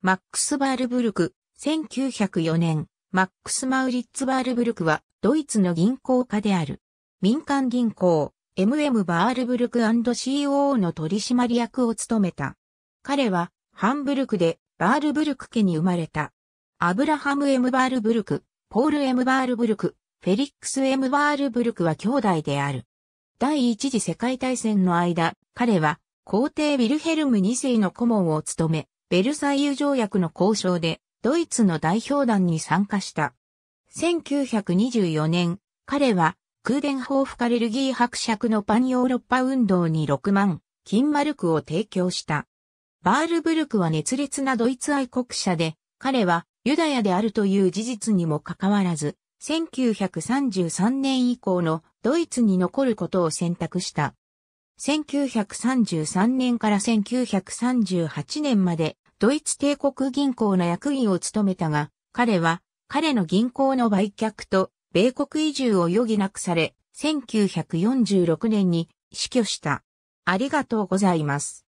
マックス・バールブルク、1904年、マックス・マウリッツ・バールブルクは、ドイツの銀行家である。民間銀行、MM バールブルク &COO の取締役を務めた。彼は、ハンブルクで、バールブルク家に生まれた。アブラハム・ M・ バールブルク、ポール・ M・ バールブルク、フェリックス・ M・ バールブルクは兄弟である。第一次世界大戦の間、彼は、皇帝ウィルヘルム2世の顧問を務め、ベルサイユ条約の交渉でドイツの代表団に参加した。1924年、彼は空伝報復カレルギー伯爵のパンヨーロッパ運動に6万、金マルクを提供した。バールブルクは熱烈なドイツ愛国者で、彼はユダヤであるという事実にもかかわらず、1933年以降のドイツに残ることを選択した。1933年から1938年までドイツ帝国銀行の役員を務めたが、彼は彼の銀行の売却と米国移住を余儀なくされ、1946年に死去した。ありがとうございます。